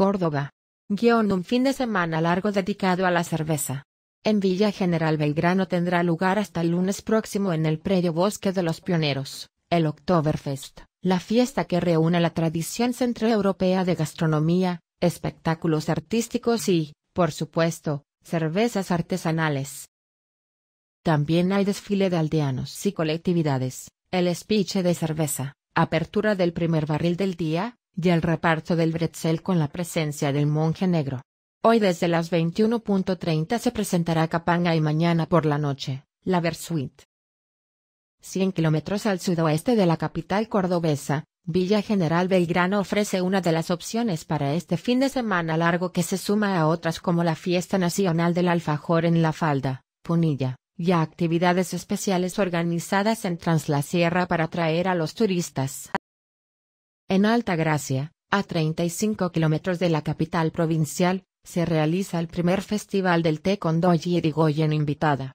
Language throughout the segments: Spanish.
Córdoba. Guión un fin de semana largo dedicado a la cerveza. En Villa General Belgrano tendrá lugar hasta el lunes próximo en el predio Bosque de los Pioneros, el Oktoberfest, la fiesta que reúne la tradición centroeuropea de gastronomía, espectáculos artísticos y, por supuesto, cervezas artesanales. También hay desfile de aldeanos y colectividades, el espiche de cerveza, apertura del primer barril del día, y el reparto del bretzel con la presencia del monje negro. Hoy desde las 21.30 se presentará Capanga y mañana por la noche, la Versuit. 100 kilómetros al sudoeste de la capital cordobesa, Villa General Belgrano ofrece una de las opciones para este fin de semana largo que se suma a otras como la Fiesta Nacional del Alfajor en La Falda, Punilla, y a actividades especiales organizadas en Transla Sierra para atraer a los turistas. En Alta Gracia, a 35 kilómetros de la capital provincial, se realiza el primer festival del té con y Rigoyen invitada.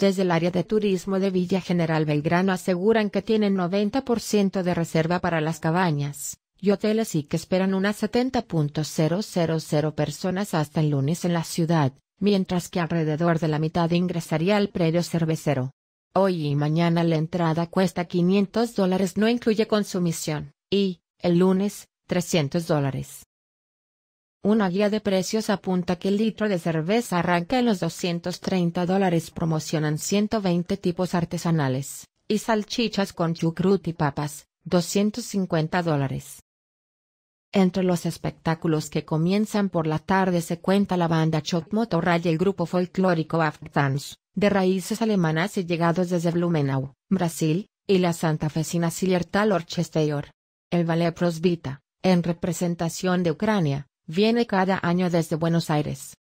Desde el área de turismo de Villa General Belgrano aseguran que tienen 90% de reserva para las cabañas y hoteles y que esperan unas 70.000 personas hasta el lunes en la ciudad, mientras que alrededor de la mitad ingresaría al predio cervecero. Hoy y mañana la entrada cuesta 500 dólares no incluye consumición, y, el lunes, 300 dólares. Una guía de precios apunta que el litro de cerveza arranca en los 230 dólares. Promocionan 120 tipos artesanales, y salchichas con chucrut y papas, 250 dólares. Entre los espectáculos que comienzan por la tarde se cuenta la banda Chocmotorra y el grupo folclórico Afghans, de raíces alemanas y llegados desde Blumenau, Brasil, y la Santa Fecina Sillertal Orchester. El ballet Prosvita, en representación de Ucrania, viene cada año desde Buenos Aires.